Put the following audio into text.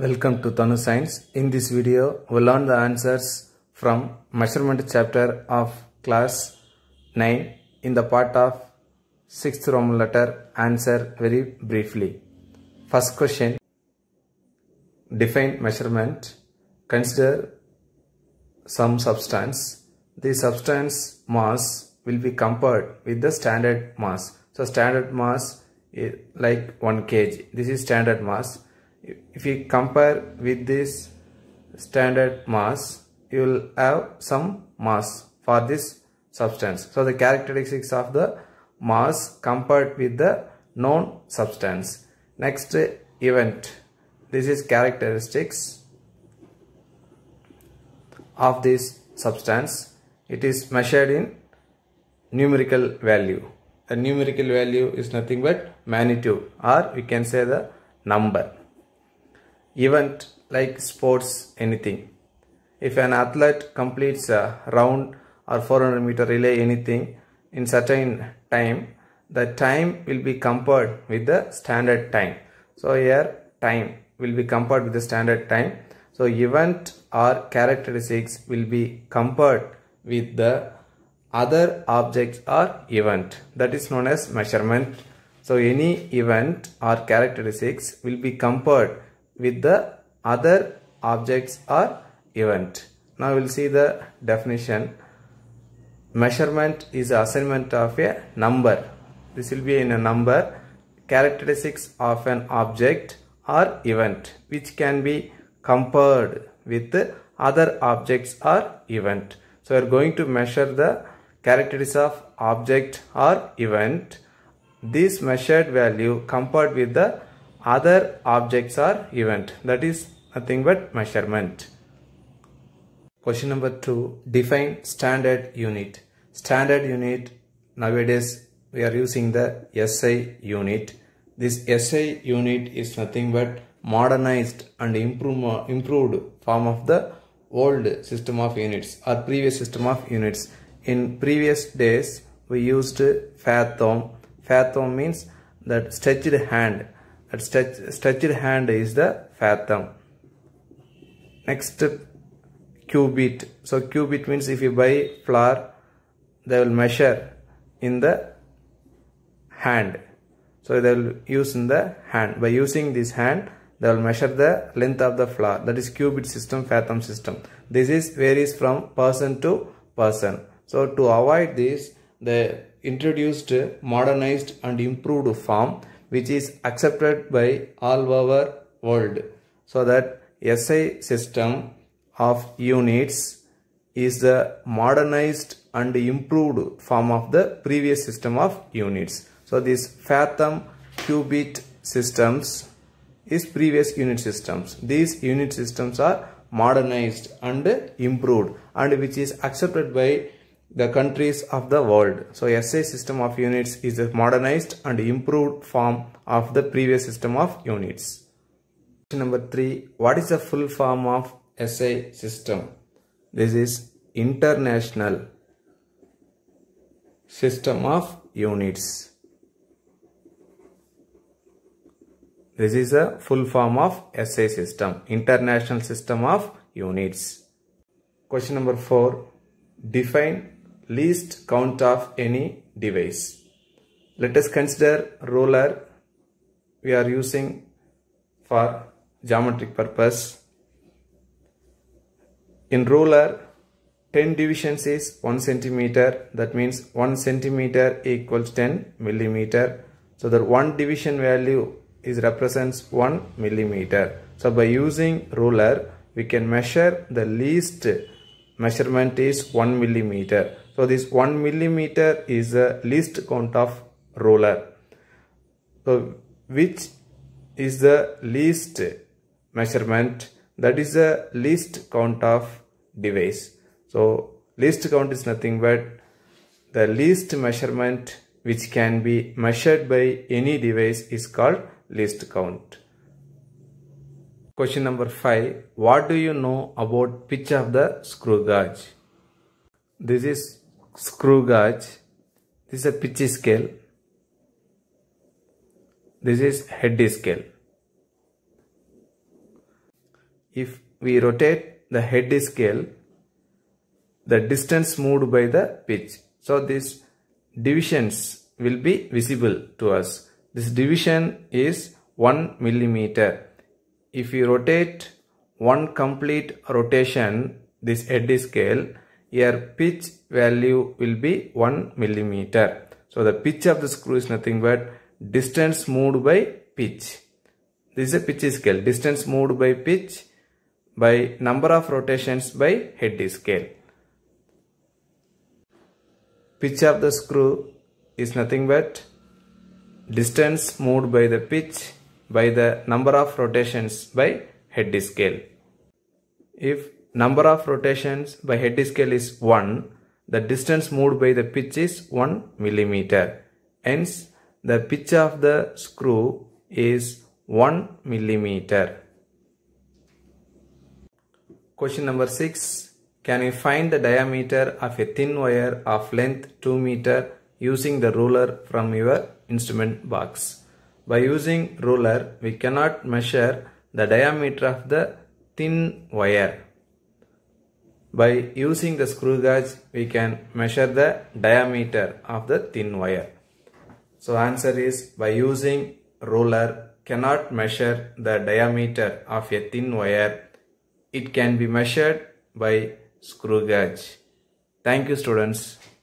Welcome to Tanu Science. In this video, we'll learn the answers from measurement chapter of class 9 in the part of 6th Roman letter answer very briefly. First question, define measurement. Consider some substance. The substance mass will be compared with the standard mass. So standard mass is like 1 kg. This is standard mass if we compare with this standard mass you will have some mass for this substance so the characteristics of the mass compared with the known substance next event this is characteristics of this substance it is measured in numerical value a numerical value is nothing but magnitude or we can say the number event like sports, anything. If an athlete completes a round or 400 meter relay, anything in certain time, the time will be compared with the standard time. So here time will be compared with the standard time. So event or characteristics will be compared with the other objects or event that is known as measurement. So any event or characteristics will be compared with the other objects or event. Now we'll see the definition. Measurement is assignment of a number. This will be in a number characteristics of an object or event which can be compared with other objects or event. So we are going to measure the characteristics of object or event. This measured value compared with the other objects are event. That is nothing but measurement. Question number two. Define standard unit. Standard unit nowadays we are using the SI unit. This SI unit is nothing but modernized and improve, improved form of the old system of units or previous system of units. In previous days, we used fathom. Fathom means that stretched hand that stretch, stretched hand is the fathom. Next cubit. So cubit means if you buy flour, they will measure in the hand. So they will use in the hand. By using this hand, they will measure the length of the flour. That is cubit system, fathom system. This is varies from person to person. So to avoid this, they introduced modernized and improved form which is accepted by all over world. So that SI system of units is the modernized and improved form of the previous system of units. So this Fathom qubit systems is previous unit systems. These unit systems are modernized and improved and which is accepted by the countries of the world. So SI system of units is a modernized and improved form of the previous system of units. Question number 3. What is the full form of SI system? This is International System of Units. This is a full form of SI system, International System of Units. Question number 4. Define least count of any device. Let us consider roller we are using for geometric purpose. In roller 10 divisions is 1 centimeter that means 1 centimeter equals 10 millimeter. So the 1 division value is represents 1 millimeter. So by using ruler we can measure the least measurement is 1 millimeter. So this 1 millimeter is a least count of roller. So which is the least measurement that is the least count of device. So least count is nothing but the least measurement which can be measured by any device is called least count. Question number 5. What do you know about pitch of the screw gauge? This is screw gauge. This is a pitch scale. This is head scale. If we rotate the head scale, the distance moved by the pitch. So these divisions will be visible to us. This division is 1 millimeter. If we rotate one complete rotation, this head scale, your pitch value will be 1 millimeter. So the pitch of the screw is nothing but distance moved by pitch. This is a pitch scale. Distance moved by pitch by number of rotations by head scale. Pitch of the screw is nothing but distance moved by the pitch by the number of rotations by head scale. If number of rotations by head scale is 1, the distance moved by the pitch is 1 millimeter. Hence, the pitch of the screw is 1 millimeter. Question number 6. Can you find the diameter of a thin wire of length 2 meter using the ruler from your instrument box? By using ruler, we cannot measure the diameter of the thin wire. By using the screw gauge, we can measure the diameter of the thin wire. So answer is by using ruler cannot measure the diameter of a thin wire. It can be measured by screw gauge. Thank you students.